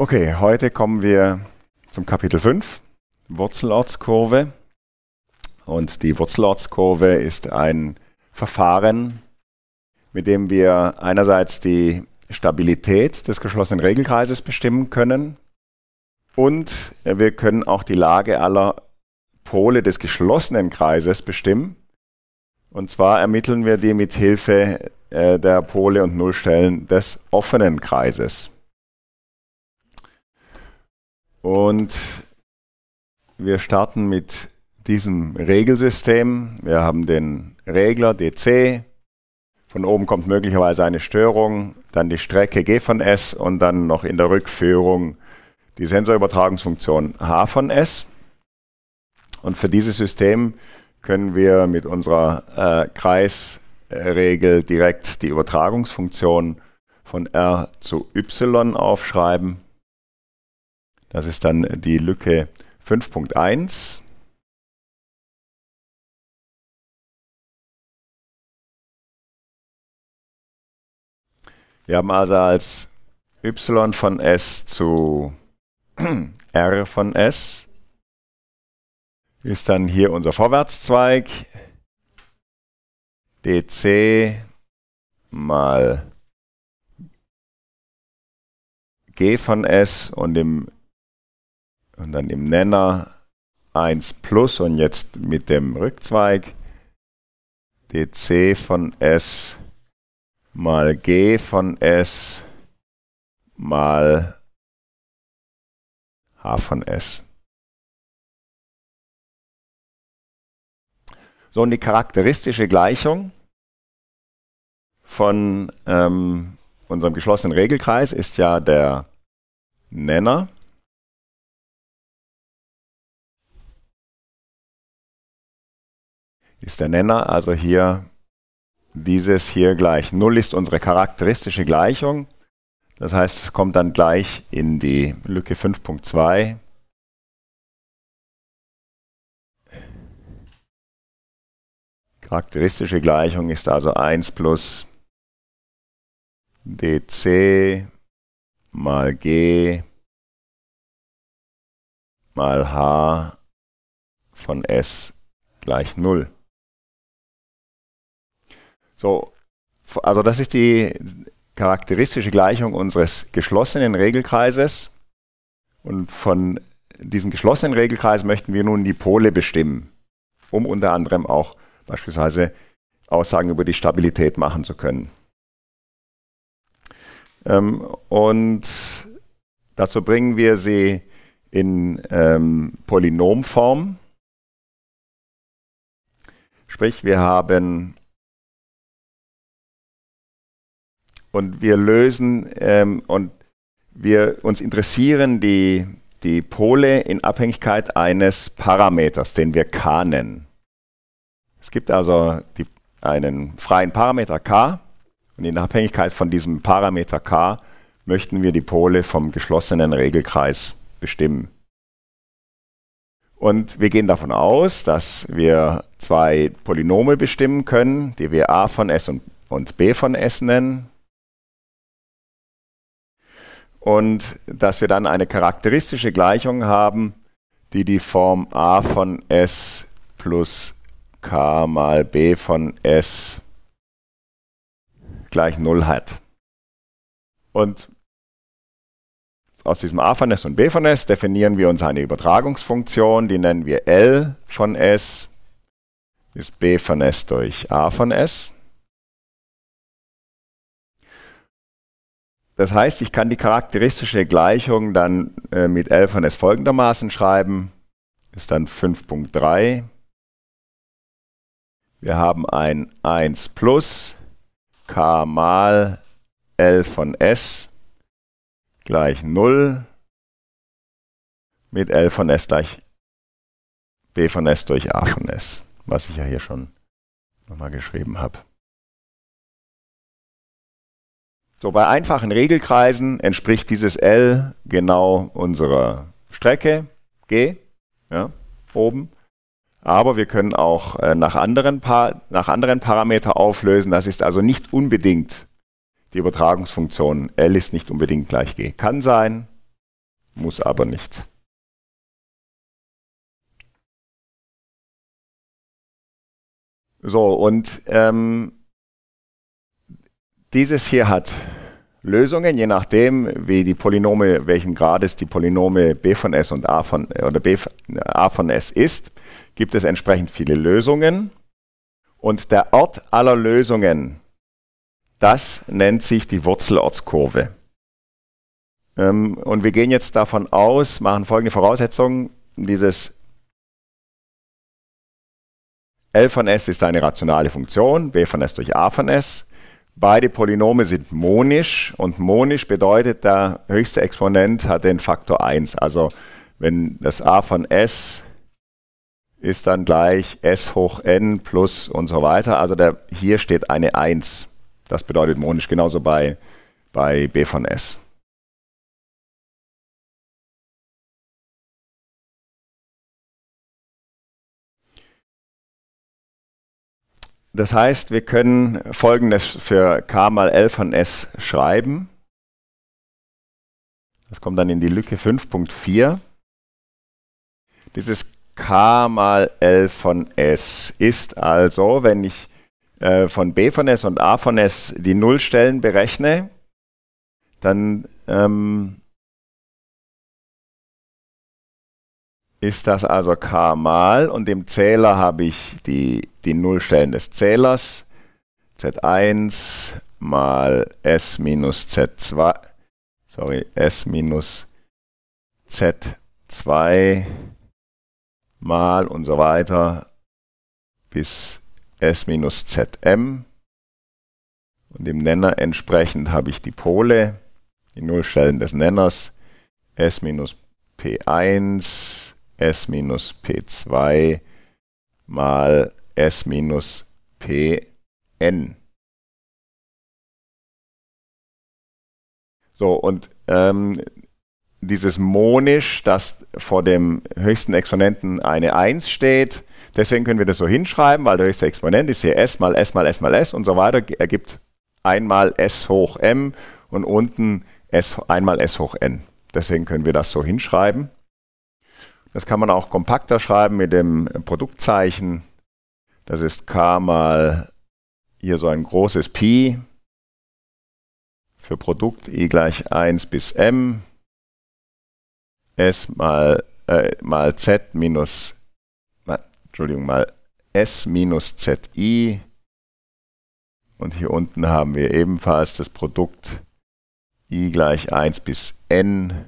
Okay, heute kommen wir zum Kapitel 5, Wurzelortskurve. Und die Wurzelortskurve ist ein Verfahren, mit dem wir einerseits die Stabilität des geschlossenen Regelkreises bestimmen können und wir können auch die Lage aller Pole des geschlossenen Kreises bestimmen. Und zwar ermitteln wir die mit Hilfe äh, der Pole und Nullstellen des offenen Kreises. Und wir starten mit diesem Regelsystem. Wir haben den Regler DC. Von oben kommt möglicherweise eine Störung, dann die Strecke G von S und dann noch in der Rückführung die Sensorübertragungsfunktion H von S. Und für dieses System können wir mit unserer äh, Kreisregel direkt die Übertragungsfunktion von R zu Y aufschreiben. Das ist dann die Lücke 5.1. Wir haben also als y von s zu r von s ist dann hier unser Vorwärtszweig dc mal g von s und im und dann im Nenner 1 plus und jetzt mit dem Rückzweig dc von s mal g von s mal h von s. So, und die charakteristische Gleichung von ähm, unserem geschlossenen Regelkreis ist ja der Nenner ist der Nenner. Also hier dieses hier gleich. 0 ist unsere charakteristische Gleichung. Das heißt, es kommt dann gleich in die Lücke 5.2. Charakteristische Gleichung ist also 1 plus dc mal g mal h von s gleich 0. So, also das ist die charakteristische Gleichung unseres geschlossenen Regelkreises. Und von diesem geschlossenen Regelkreis möchten wir nun die Pole bestimmen, um unter anderem auch beispielsweise Aussagen über die Stabilität machen zu können. Ähm, und dazu bringen wir sie in ähm, Polynomform. Sprich, wir haben und wir lösen ähm, und wir uns interessieren die, die Pole in Abhängigkeit eines Parameters, den wir k nennen. Es gibt also die, einen freien Parameter k und in Abhängigkeit von diesem Parameter k möchten wir die Pole vom geschlossenen Regelkreis bestimmen. Und wir gehen davon aus, dass wir zwei Polynome bestimmen können, die wir a von s und, und b von s nennen und dass wir dann eine charakteristische Gleichung haben, die die Form a von s plus k mal b von s gleich 0 hat. Und aus diesem a von s und b von s definieren wir uns eine Übertragungsfunktion, die nennen wir L von s, ist b von s durch a von s. Das heißt, ich kann die charakteristische Gleichung dann äh, mit L von S folgendermaßen schreiben. Ist dann 5.3. Wir haben ein 1 plus k mal L von S gleich 0 mit L von S gleich B von S durch A von S, was ich ja hier schon nochmal geschrieben habe. So, bei einfachen Regelkreisen entspricht dieses L genau unserer Strecke G, ja, oben. Aber wir können auch äh, nach, anderen pa nach anderen Parameter auflösen. Das ist also nicht unbedingt die Übertragungsfunktion. L ist nicht unbedingt gleich G. Kann sein, muss aber nicht. So, und ähm, dieses hier hat Lösungen, je nachdem, wie die Polynome, welchen Grades die Polynome b von s und a von, oder b, a von s ist, gibt es entsprechend viele Lösungen. Und der Ort aller Lösungen, das nennt sich die Wurzelortskurve. Ähm, und wir gehen jetzt davon aus, machen folgende Voraussetzungen. Dieses L von S ist eine rationale Funktion, B von S durch A von S. Beide Polynome sind monisch und monisch bedeutet, der höchste Exponent hat den Faktor 1. Also wenn das a von s ist dann gleich s hoch n plus und so weiter. Also der, hier steht eine 1. Das bedeutet monisch genauso bei, bei b von s. Das heißt, wir können folgendes für k mal l von s schreiben. Das kommt dann in die Lücke 5.4. Dieses k mal l von s ist also, wenn ich äh, von b von s und a von s die Nullstellen berechne, dann ähm, ist das also k mal und dem Zähler habe ich die, die Nullstellen des Zählers z1 mal s minus z2, sorry, s minus z2 mal und so weiter bis s minus zm. Und dem Nenner entsprechend habe ich die Pole, die Nullstellen des Nenners, s minus p1 s minus p2 mal s minus pn. So, und ähm, dieses monisch, dass vor dem höchsten Exponenten eine 1 steht, deswegen können wir das so hinschreiben, weil der höchste Exponent ist hier s mal s mal s mal s und so weiter, ergibt einmal s hoch m und unten s, einmal s hoch n. Deswegen können wir das so hinschreiben. Das kann man auch kompakter schreiben mit dem Produktzeichen. Das ist K mal hier so ein großes Pi für Produkt i gleich 1 bis M. S mal, äh, mal Z minus, na, Entschuldigung, mal S minus ZI. Und hier unten haben wir ebenfalls das Produkt I gleich 1 bis N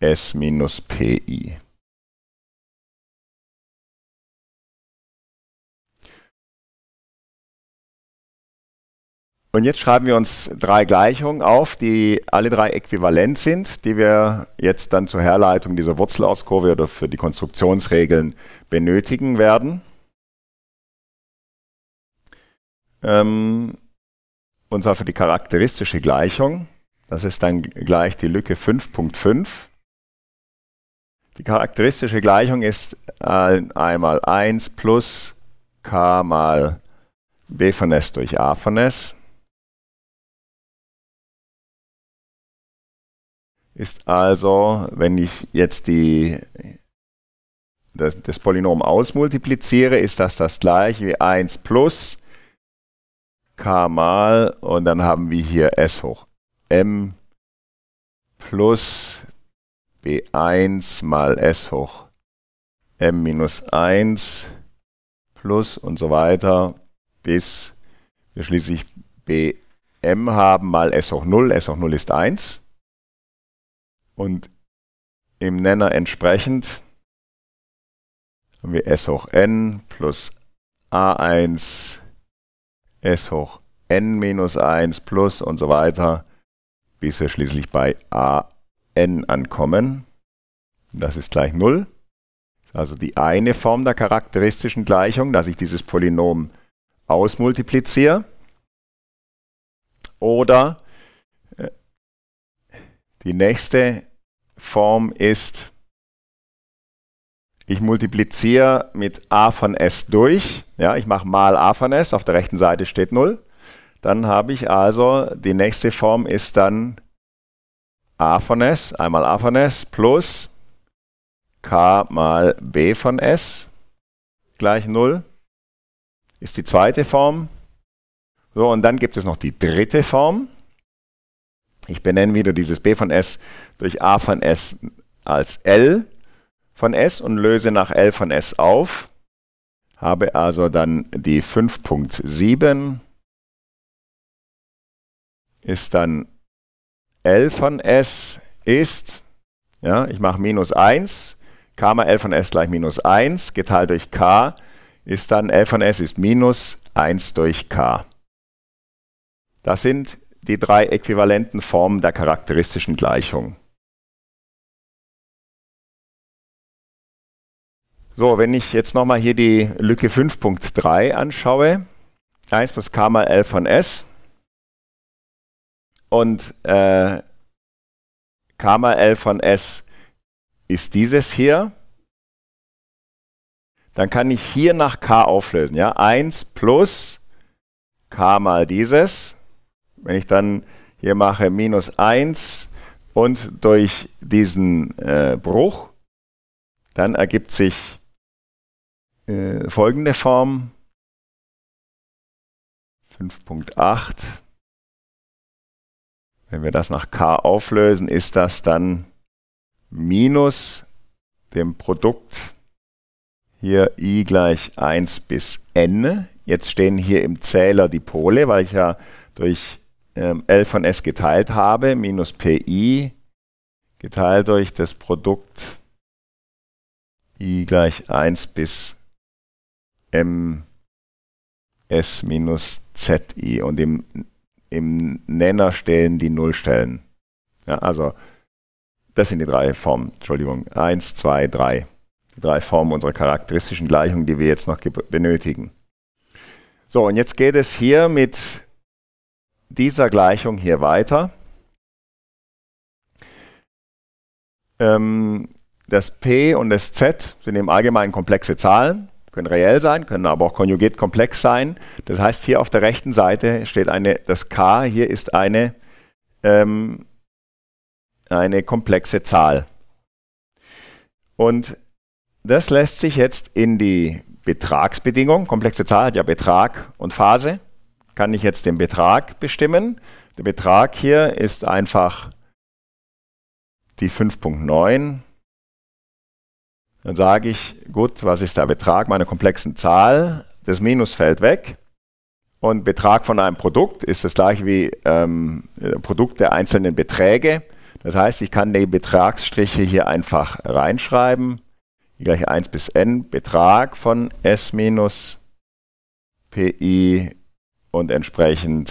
S minus PI. Und jetzt schreiben wir uns drei Gleichungen auf, die alle drei äquivalent sind, die wir jetzt dann zur Herleitung dieser Wurzelauskkurve oder für die Konstruktionsregeln benötigen werden. Ähm, und zwar für die charakteristische Gleichung. Das ist dann gleich die Lücke 5.5. Die charakteristische Gleichung ist äh, einmal 1 plus k mal b von s durch a von s ist also, wenn ich jetzt die, das, das Polynom ausmultipliziere, ist das das gleiche wie 1 plus k mal und dann haben wir hier s hoch m plus b1 mal s hoch m minus 1 plus und so weiter bis wir schließlich bm haben mal s hoch 0. s hoch 0 ist 1. Und im Nenner entsprechend haben wir s hoch n plus a1 s hoch n minus 1 plus und so weiter, bis wir schließlich bei a n ankommen. Das ist gleich 0. Also die eine Form der charakteristischen Gleichung, dass ich dieses Polynom ausmultipliziere. Oder die nächste Form ist, ich multipliziere mit a von s durch. Ja, ich mache mal a von s, auf der rechten Seite steht 0. Dann habe ich also, die nächste Form ist dann a von s, einmal a von s plus k mal b von s gleich 0 ist die zweite Form. So, und dann gibt es noch die dritte Form. Ich benenne wieder dieses b von s durch a von s als L von S und löse nach L von S auf. Habe also dann die 5.7 ist dann L von S ist, ja, ich mache minus 1, K mal L von S gleich minus 1, geteilt durch K ist dann L von S ist minus 1 durch K. Das sind die drei äquivalenten Formen der charakteristischen Gleichung. So, wenn ich jetzt nochmal hier die Lücke 5.3 anschaue, 1 plus k mal L von S und äh, k mal L von S ist dieses hier, dann kann ich hier nach k auflösen. Ja? 1 plus k mal dieses wenn ich dann hier mache minus 1 und durch diesen äh, Bruch, dann ergibt sich äh, folgende Form. 5.8. Wenn wir das nach k auflösen, ist das dann minus dem Produkt hier i gleich 1 bis n. Jetzt stehen hier im Zähler die Pole, weil ich ja durch ähm, L von S geteilt habe, minus PI geteilt durch das Produkt I gleich 1 bis MS minus ZI und im, im Nenner stellen die Nullstellen. Ja, also das sind die drei Formen, Entschuldigung, 1, 2, 3. Die drei Formen unserer charakteristischen Gleichung, die wir jetzt noch benötigen. So, und jetzt geht es hier mit dieser Gleichung hier weiter. Ähm, das P und das Z sind im Allgemeinen komplexe Zahlen, können reell sein, können aber auch konjugiert komplex sein. Das heißt, hier auf der rechten Seite steht eine, das K hier ist eine, ähm, eine komplexe Zahl. Und das lässt sich jetzt in die Betragsbedingung, komplexe Zahl hat ja Betrag und Phase, kann ich jetzt den Betrag bestimmen. Der Betrag hier ist einfach die 5.9. Dann sage ich, gut, was ist der Betrag meiner komplexen Zahl? Das Minus fällt weg. Und Betrag von einem Produkt ist das gleiche wie ähm, Produkt der einzelnen Beträge. Das heißt, ich kann die Betragsstriche hier einfach reinschreiben. Gleich 1 bis n, Betrag von s minus pi und entsprechend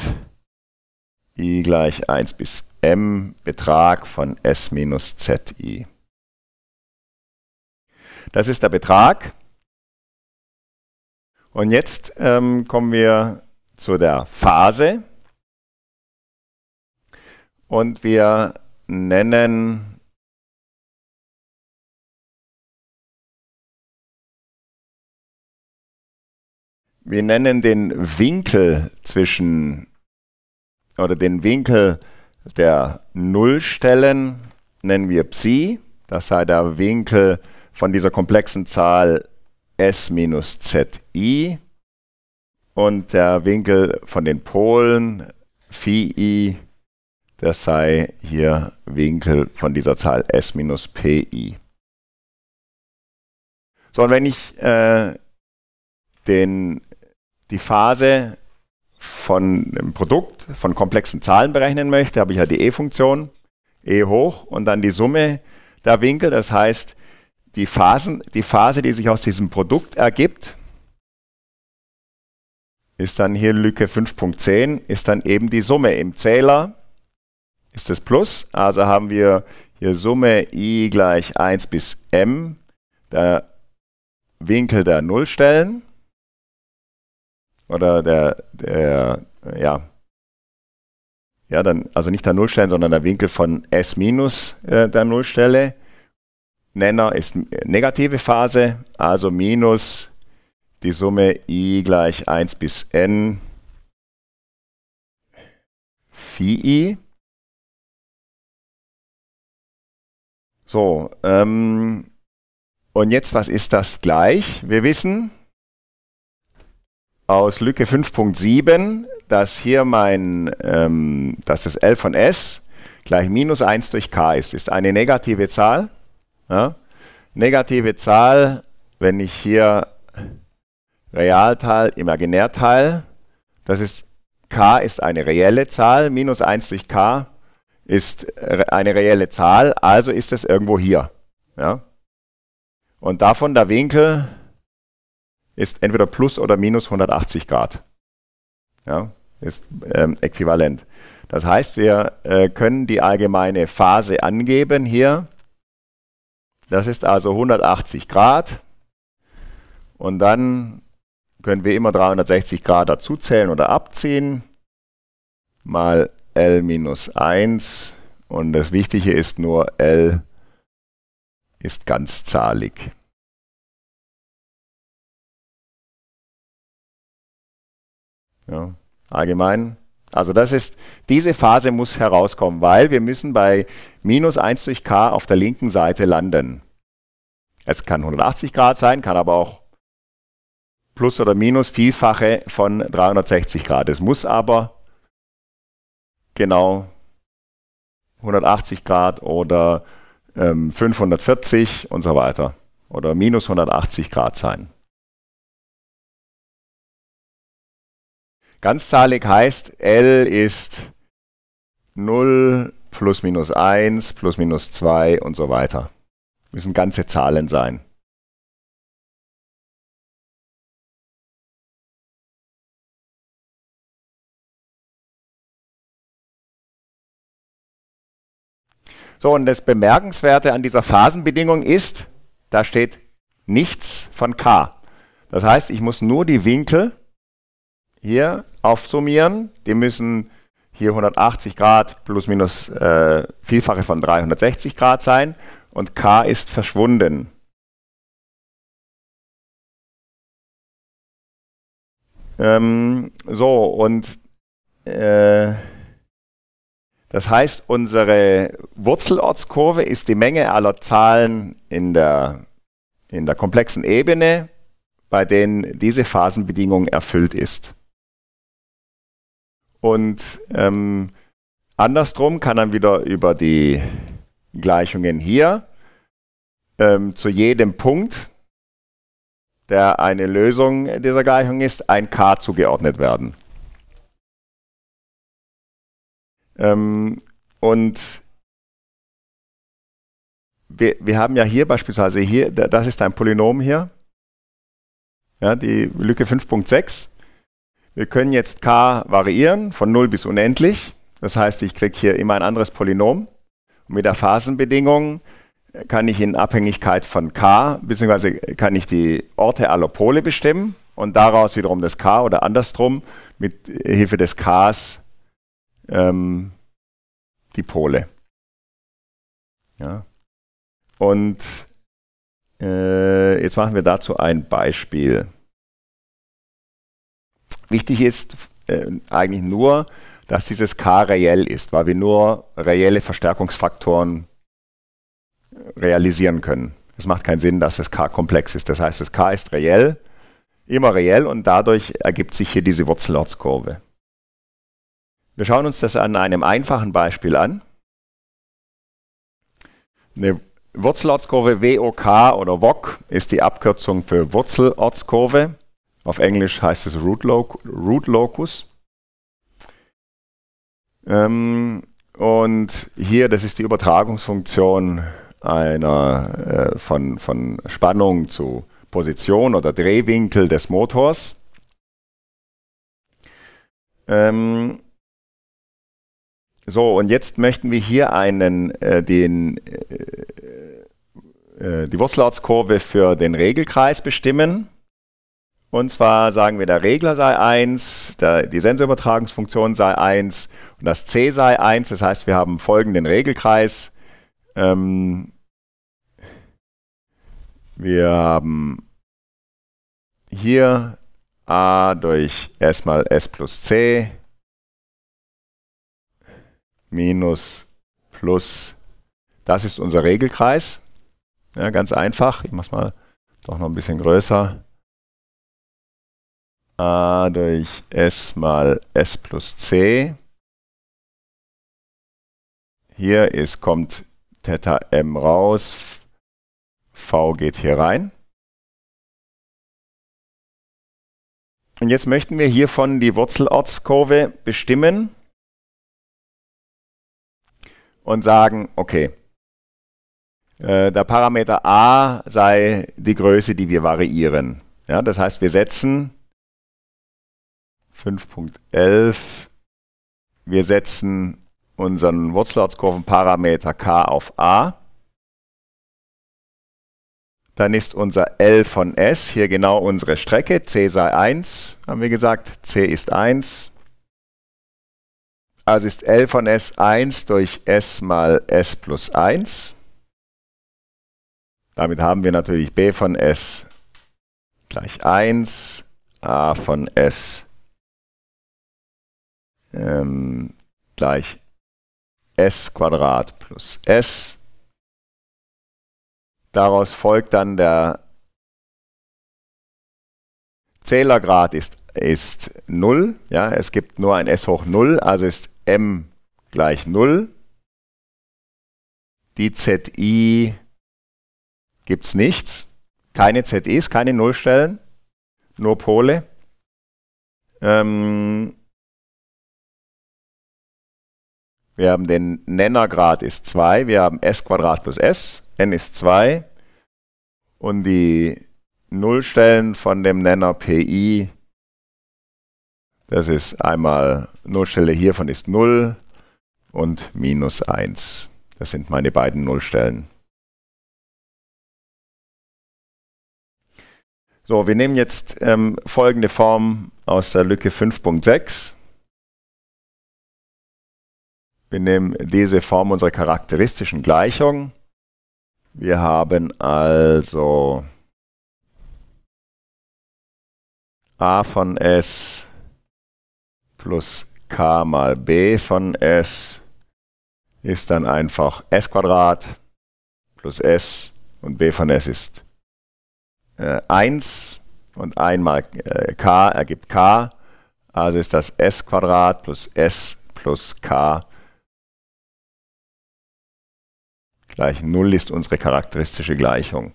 i gleich 1 bis m Betrag von s minus zi. Das ist der Betrag. Und jetzt ähm, kommen wir zu der Phase. Und wir nennen Wir nennen den Winkel zwischen oder den Winkel der Nullstellen nennen wir Psi. Das sei der Winkel von dieser komplexen Zahl S minus ZI. Und der Winkel von den Polen Phi I, das sei hier Winkel von dieser Zahl S minus Pi. So, und wenn ich äh, den die Phase von einem Produkt, von komplexen Zahlen berechnen möchte, habe ich ja die E-Funktion, E hoch und dann die Summe der Winkel. Das heißt, die, Phasen, die Phase, die sich aus diesem Produkt ergibt, ist dann hier Lücke 5.10, ist dann eben die Summe. Im Zähler ist das Plus, also haben wir hier Summe i gleich 1 bis m, der Winkel der Nullstellen oder der, der, ja, ja, dann, also nicht der Nullstellen, sondern der Winkel von S minus äh, der Nullstelle. Nenner ist äh, negative Phase, also minus die Summe i gleich 1 bis n phi i. So, ähm, und jetzt, was ist das gleich? Wir wissen, aus Lücke 5.7, dass hier mein, ähm, dass das L von S gleich minus 1 durch k ist, ist eine negative Zahl. Ja? Negative Zahl, wenn ich hier Realteil, Imaginärteil, das ist k ist eine reelle Zahl, minus 1 durch k ist eine reelle Zahl, also ist es irgendwo hier. Ja? Und davon der Winkel ist entweder plus oder minus 180 Grad. Ja, ist ähm, äquivalent. Das heißt, wir äh, können die allgemeine Phase angeben hier. Das ist also 180 Grad. Und dann können wir immer 360 Grad dazuzählen oder abziehen. Mal L minus 1. Und das Wichtige ist nur, L ist ganzzahlig. Ja, allgemein. Also das ist, diese Phase muss herauskommen, weil wir müssen bei minus 1 durch k auf der linken Seite landen. Es kann 180 Grad sein, kann aber auch plus oder minus Vielfache von 360 Grad. Es muss aber genau 180 Grad oder ähm, 540 und so weiter oder minus 180 Grad sein. Ganzzahlig heißt, L ist 0 plus minus 1 plus minus 2 und so weiter. Müssen ganze Zahlen sein. So, und das Bemerkenswerte an dieser Phasenbedingung ist, da steht nichts von k. Das heißt, ich muss nur die Winkel hier aufsummieren. Die müssen hier 180 Grad plus minus äh, Vielfache von 360 Grad sein und k ist verschwunden. Ähm, so, und äh, das heißt, unsere Wurzelortskurve ist die Menge aller Zahlen in der, in der komplexen Ebene, bei denen diese Phasenbedingung erfüllt ist. Und ähm, andersrum kann dann wieder über die Gleichungen hier ähm, zu jedem Punkt, der eine Lösung dieser Gleichung ist, ein k zugeordnet werden. Ähm, und wir, wir haben ja hier beispielsweise hier, das ist ein Polynom hier, ja, die Lücke 5.6. Wir können jetzt k variieren von 0 bis unendlich. Das heißt, ich kriege hier immer ein anderes Polynom. Und mit der Phasenbedingung kann ich in Abhängigkeit von k, beziehungsweise kann ich die Orte aller Pole bestimmen und daraus wiederum das k oder andersrum mit Hilfe des ks ähm, die Pole. Ja. Und äh, jetzt machen wir dazu ein Beispiel. Wichtig ist äh, eigentlich nur, dass dieses K reell ist, weil wir nur reelle Verstärkungsfaktoren äh, realisieren können. Es macht keinen Sinn, dass das K komplex ist. Das heißt, das K ist reell, immer reell und dadurch ergibt sich hier diese Wurzelortskurve. Wir schauen uns das an einem einfachen Beispiel an. Eine Wurzelortskurve WOK oder WOK ist die Abkürzung für Wurzelortskurve. Auf Englisch heißt es Root, Loc Root Locus. Ähm, und hier, das ist die Übertragungsfunktion einer, äh, von, von Spannung zu Position oder Drehwinkel des Motors. Ähm, so, und jetzt möchten wir hier einen, äh, den, äh, äh die Wurzelartskurve für den Regelkreis bestimmen. Und zwar sagen wir, der Regler sei 1, die Sensorübertragungsfunktion sei 1 und das C sei 1. Das heißt, wir haben folgenden Regelkreis. Ähm, wir haben hier a durch s mal s plus c minus plus. Das ist unser Regelkreis. Ja, ganz einfach. Ich mache es mal doch noch ein bisschen größer a durch s mal s plus c. Hier ist, kommt Theta m raus, v geht hier rein. Und jetzt möchten wir hiervon die Wurzelortskurve bestimmen und sagen, okay, äh, der Parameter a sei die Größe, die wir variieren. Ja, das heißt, wir setzen 5.11. Wir setzen unseren Wurzelarzkurvenparameter k auf a. Dann ist unser L von S hier genau unsere Strecke. C sei 1, haben wir gesagt. C ist 1. Also ist L von S 1 durch S mal S plus 1. Damit haben wir natürlich B von S gleich 1, A von S gleich ähm, gleich s Quadrat plus s. Daraus folgt dann der Zählergrad ist, ist 0. Ja, es gibt nur ein s hoch 0, also ist m gleich 0. Die ZI gibt es nichts. Keine ZIs, keine Nullstellen, nur Pole. Ähm, Wir haben den Nennergrad ist 2, wir haben s Quadrat plus s, n ist 2 und die Nullstellen von dem Nenner pi, das ist einmal Nullstelle hiervon ist 0 und minus 1. Das sind meine beiden Nullstellen. So, wir nehmen jetzt ähm, folgende Form aus der Lücke 5.6. Wir nehmen diese Form unserer charakteristischen Gleichung. Wir haben also a von s plus k mal b von s ist dann einfach s Quadrat plus s und b von s ist äh, 1 und 1 mal äh, k ergibt k, also ist das s Quadrat plus s plus k gleich 0 ist unsere charakteristische Gleichung.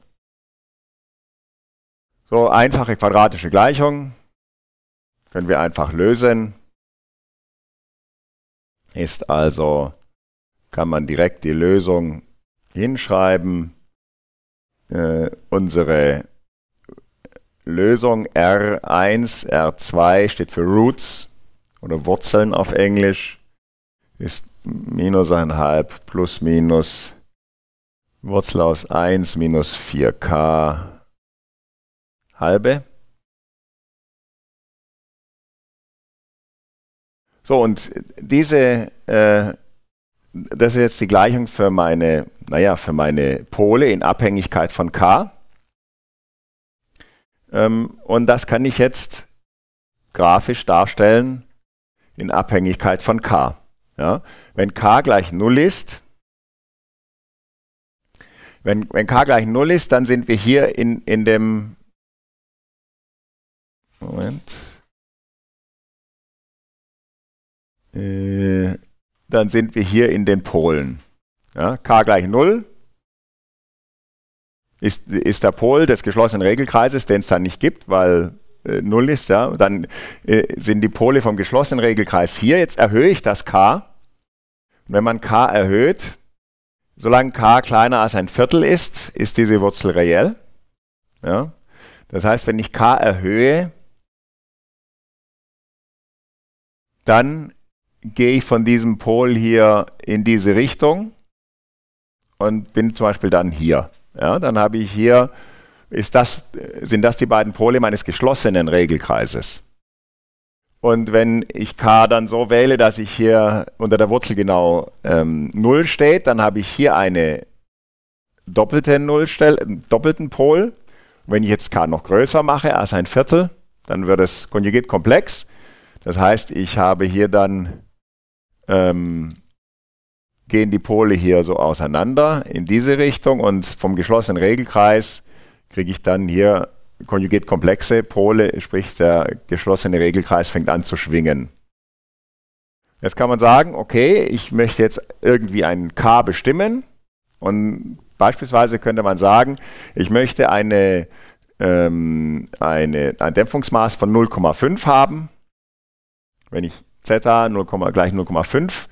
So, einfache quadratische Gleichung können wir einfach lösen. Ist also, kann man direkt die Lösung hinschreiben. Äh, unsere Lösung R1, R2 steht für Roots oder Wurzeln auf Englisch, ist minus einhalb plus minus Wurzel aus 1 minus 4k halbe. So, und diese, äh, das ist jetzt die Gleichung für meine, naja, für meine Pole in Abhängigkeit von k. Ähm, und das kann ich jetzt grafisch darstellen in Abhängigkeit von k. Ja? Wenn k gleich 0 ist, wenn, wenn k gleich 0 ist, dann sind wir hier in, in dem Moment. Äh, dann sind wir hier in den Polen. Ja, k gleich 0 ist, ist der Pol des geschlossenen Regelkreises, den es dann nicht gibt, weil äh, 0 ist. Ja. Dann äh, sind die Pole vom geschlossenen Regelkreis hier. Jetzt erhöhe ich das k. wenn man k erhöht, Solange k kleiner als ein Viertel ist, ist diese Wurzel reell. Ja? Das heißt, wenn ich k erhöhe, dann gehe ich von diesem Pol hier in diese Richtung und bin zum Beispiel dann hier. Ja, dann habe ich hier, das, sind das die beiden Pole meines geschlossenen Regelkreises. Und wenn ich K dann so wähle, dass ich hier unter der Wurzel genau ähm, 0 steht, dann habe ich hier eine doppelte Nullstelle, doppelten Pol. wenn ich jetzt K noch größer mache als ein Viertel, dann wird es konjugiert komplex. Das heißt, ich habe hier dann, ähm, gehen die Pole hier so auseinander in diese Richtung und vom geschlossenen Regelkreis kriege ich dann hier konjugatkomplexe Pole, sprich der geschlossene Regelkreis fängt an zu schwingen. Jetzt kann man sagen, okay, ich möchte jetzt irgendwie ein K bestimmen und beispielsweise könnte man sagen, ich möchte eine, ähm, eine, ein Dämpfungsmaß von 0,5 haben. Wenn ich Z 0, gleich 0,5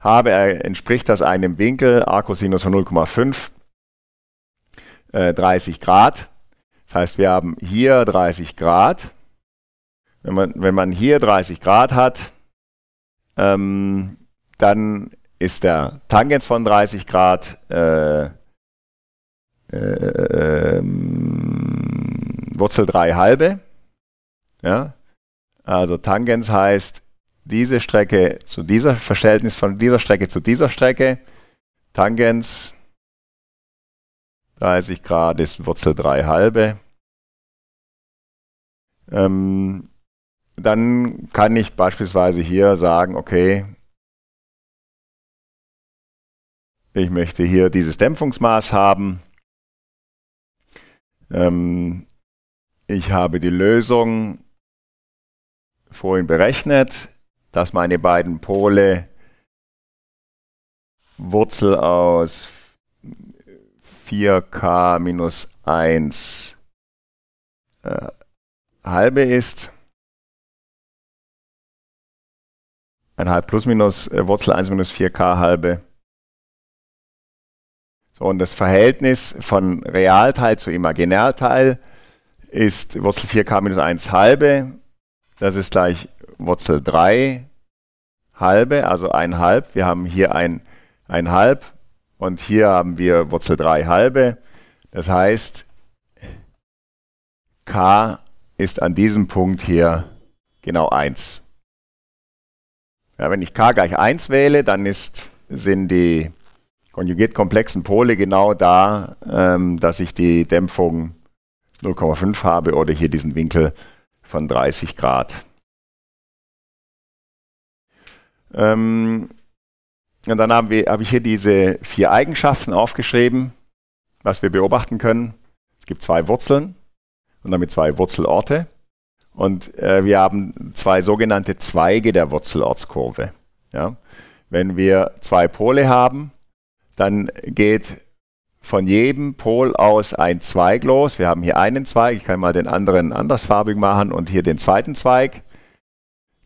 habe, äh, entspricht das einem Winkel Arcosinus von 0,5 äh, 30 Grad. Das heißt, wir haben hier 30 Grad. Wenn man, wenn man hier 30 Grad hat, ähm, dann ist der Tangens von 30 Grad äh, äh, äh, Wurzel 3 halbe. Ja? Also Tangens heißt diese Strecke zu dieser Verhältnis von dieser Strecke zu dieser Strecke. Tangens 30 Grad ist Wurzel 3 halbe. Ähm, dann kann ich beispielsweise hier sagen, okay, ich möchte hier dieses Dämpfungsmaß haben. Ähm, ich habe die Lösung vorhin berechnet, dass meine beiden Pole Wurzel aus 4k minus 1 äh, halbe ist. halb plus minus äh, Wurzel 1 minus 4k halbe. So, und das Verhältnis von Realteil zu Imaginärteil ist Wurzel 4k minus 1 halbe. Das ist gleich Wurzel 3 halbe, also 1 halb. Wir haben hier ein halb und hier haben wir Wurzel 3 halbe. Das heißt, k ist an diesem Punkt hier genau 1. Ja, wenn ich k gleich 1 wähle, dann ist, sind die konjugiert komplexen Pole genau da, ähm, dass ich die Dämpfung 0,5 habe oder hier diesen Winkel von 30 Grad. Ähm, und dann habe ich hier diese vier Eigenschaften aufgeschrieben, was wir beobachten können. Es gibt zwei Wurzeln und damit zwei Wurzelorte. Und äh, wir haben zwei sogenannte Zweige der Wurzelortskurve. Ja? Wenn wir zwei Pole haben, dann geht von jedem Pol aus ein Zweig los. Wir haben hier einen Zweig, ich kann mal den anderen andersfarbig machen und hier den zweiten Zweig.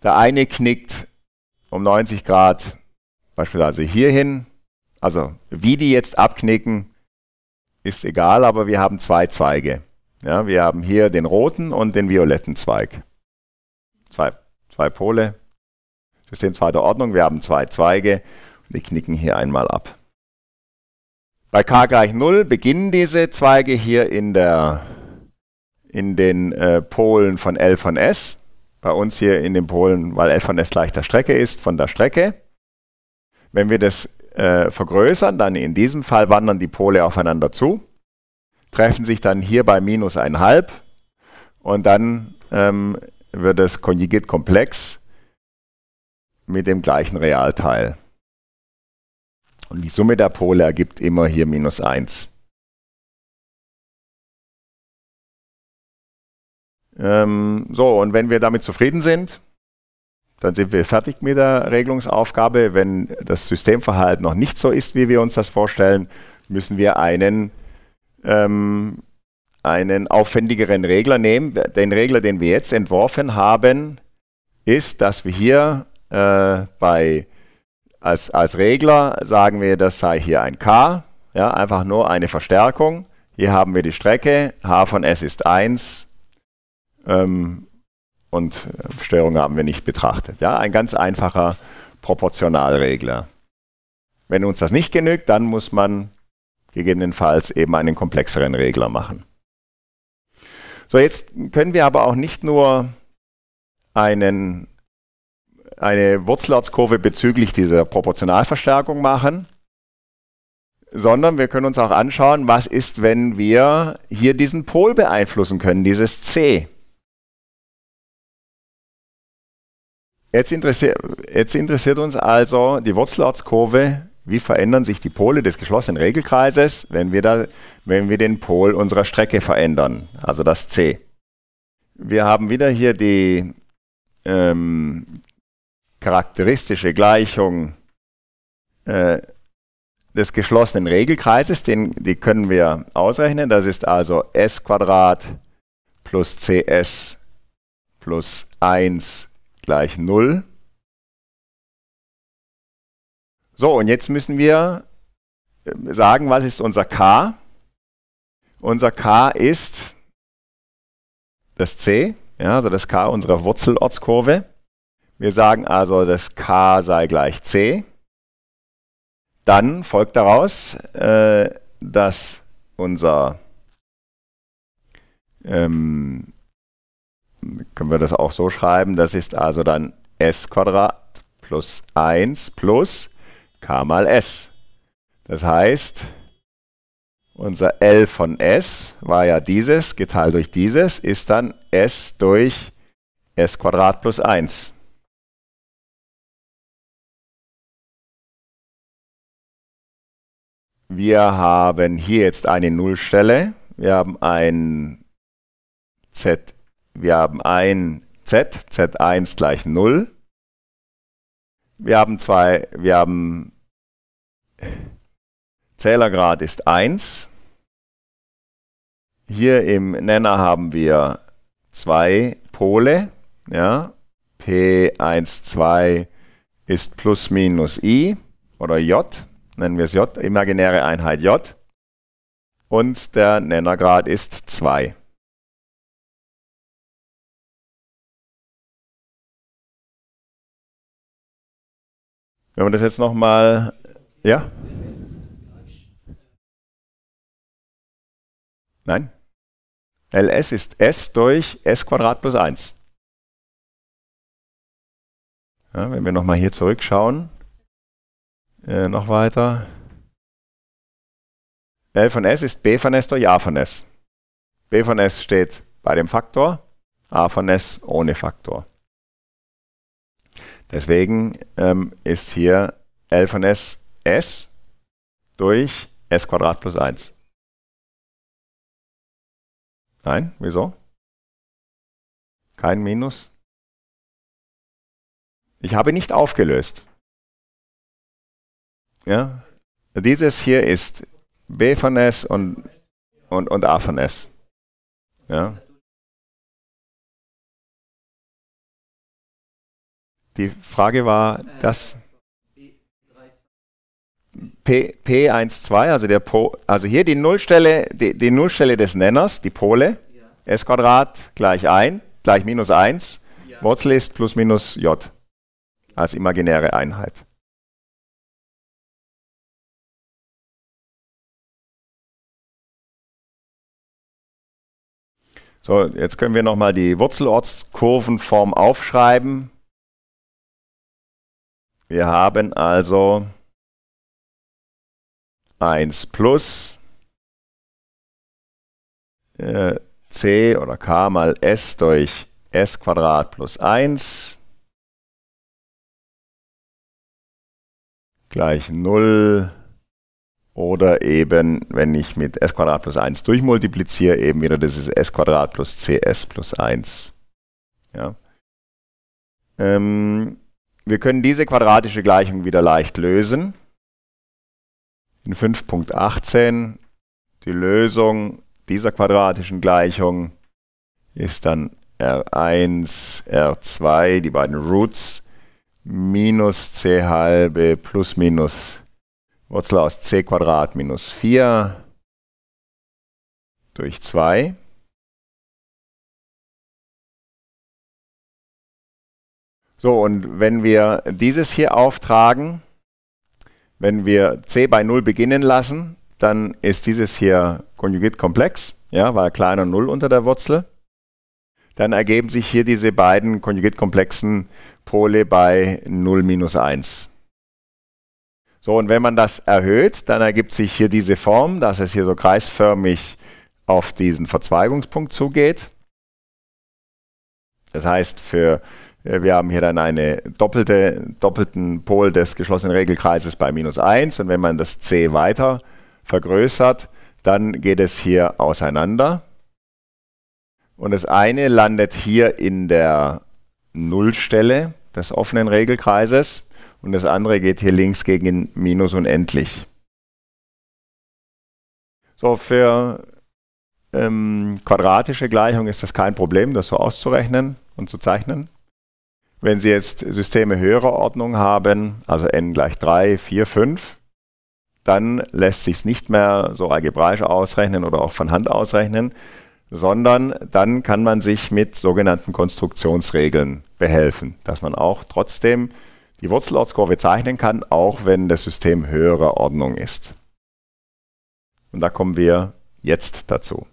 Der eine knickt um 90 Grad beispielsweise hierhin. Also wie die jetzt abknicken, ist egal, aber wir haben zwei Zweige. Ja, wir haben hier den roten und den violetten Zweig. Zwei, zwei Pole. Das sind zweiter Ordnung. Wir haben zwei Zweige die knicken hier einmal ab. Bei k gleich 0 beginnen diese Zweige hier in, der, in den äh, Polen von L von S. Bei uns hier in den Polen, weil L von S gleich der Strecke ist, von der Strecke. Wenn wir das äh, vergrößern, dann in diesem Fall wandern die Pole aufeinander zu, treffen sich dann hier bei minus 1,5 und dann ähm, wird es konjugiert komplex mit dem gleichen Realteil. Und die Summe der Pole ergibt immer hier minus 1. Ähm, so, und wenn wir damit zufrieden sind, dann sind wir fertig mit der Regelungsaufgabe. Wenn das Systemverhalten noch nicht so ist, wie wir uns das vorstellen, müssen wir einen, ähm, einen aufwendigeren Regler nehmen. Den Regler, den wir jetzt entworfen haben, ist, dass wir hier äh, bei als, als Regler sagen wir, das sei hier ein K, ja, einfach nur eine Verstärkung. Hier haben wir die Strecke, H von S ist 1, ähm, und äh, Störungen haben wir nicht betrachtet. Ja, ein ganz einfacher Proportionalregler. Wenn uns das nicht genügt, dann muss man gegebenenfalls eben einen komplexeren Regler machen. So, jetzt können wir aber auch nicht nur einen, eine Wurzelortskurve bezüglich dieser Proportionalverstärkung machen, sondern wir können uns auch anschauen, was ist, wenn wir hier diesen Pol beeinflussen können, dieses C. Jetzt interessiert, jetzt interessiert uns also die Wurzelortskurve. Wie verändern sich die Pole des geschlossenen Regelkreises, wenn wir, da, wenn wir den Pol unserer Strecke verändern, also das C? Wir haben wieder hier die ähm, charakteristische Gleichung äh, des geschlossenen Regelkreises, den, die können wir ausrechnen. Das ist also s Quadrat plus cs plus 1 gleich 0. So, und jetzt müssen wir äh, sagen, was ist unser k? Unser k ist das c, ja, also das k unserer Wurzelortskurve. Wir sagen also, das k sei gleich c. Dann folgt daraus, äh, dass unser ähm, können wir das auch so schreiben. Das ist also dann s plus 1 plus k mal s. Das heißt, unser L von S war ja dieses, geteilt durch dieses, ist dann S durch S plus 1. Wir haben hier jetzt eine Nullstelle. Wir haben ein Z wir haben ein z, z1 gleich 0. Wir haben zwei, wir haben Zählergrad ist 1. Hier im Nenner haben wir zwei Pole. Ja? P12 ist plus minus i oder j, nennen wir es j, imaginäre Einheit j. Und der Nennergrad ist 2. Wenn man das jetzt nochmal, ja? Nein? LS ist S durch S Quadrat plus 1. Ja, wenn wir nochmal hier zurückschauen, äh, noch weiter. L von S ist B von S durch A von S. B von S steht bei dem Faktor, A von S ohne Faktor. Deswegen ähm, ist hier L von S S durch S Quadrat plus 1. Nein, wieso? Kein Minus? Ich habe nicht aufgelöst. Ja? Dieses hier ist B von S und, und, und A von S. Ja? Die Frage war, dass P, P12, also, der po, also hier die Nullstelle, die, die Nullstelle des Nenners, die Pole, ja. s Quadrat gleich 1, gleich minus 1, ja. Wurzel ist plus minus j als imaginäre Einheit. So, jetzt können wir nochmal die Wurzelortskurvenform aufschreiben. Wir haben also 1 plus äh, c oder k mal s durch s Quadrat plus 1 gleich 0 oder eben, wenn ich mit s Quadrat plus 1 durchmultipliziere, eben wieder dieses s Quadrat plus cs plus 1. Ja. Ähm, wir können diese quadratische Gleichung wieder leicht lösen. In 5.18 die Lösung dieser quadratischen Gleichung ist dann R1, R2, die beiden Roots, minus c halbe plus minus Wurzel aus c Quadrat minus 4 durch 2. So, und wenn wir dieses hier auftragen, wenn wir c bei 0 beginnen lassen, dann ist dieses hier konjugiert komplex, ja, weil kleiner 0 unter der Wurzel. Dann ergeben sich hier diese beiden konjugiert komplexen Pole bei 0 minus 1. So, und wenn man das erhöht, dann ergibt sich hier diese Form, dass es hier so kreisförmig auf diesen Verzweigungspunkt zugeht. Das heißt, für äh, wir haben hier dann einen doppelte, doppelten Pol des geschlossenen Regelkreises bei minus 1 und wenn man das C weiter vergrößert, dann geht es hier auseinander. Und das eine landet hier in der Nullstelle des offenen Regelkreises und das andere geht hier links gegen minus unendlich. So, für ähm, quadratische Gleichungen ist das kein Problem, das so auszurechnen und zu zeichnen. Wenn Sie jetzt Systeme höherer Ordnung haben, also n gleich 3, 4, 5, dann lässt sich es nicht mehr so algebraisch ausrechnen oder auch von Hand ausrechnen, sondern dann kann man sich mit sogenannten Konstruktionsregeln behelfen, dass man auch trotzdem die Wurzelortskurve zeichnen kann, auch wenn das System höherer Ordnung ist. Und da kommen wir jetzt dazu.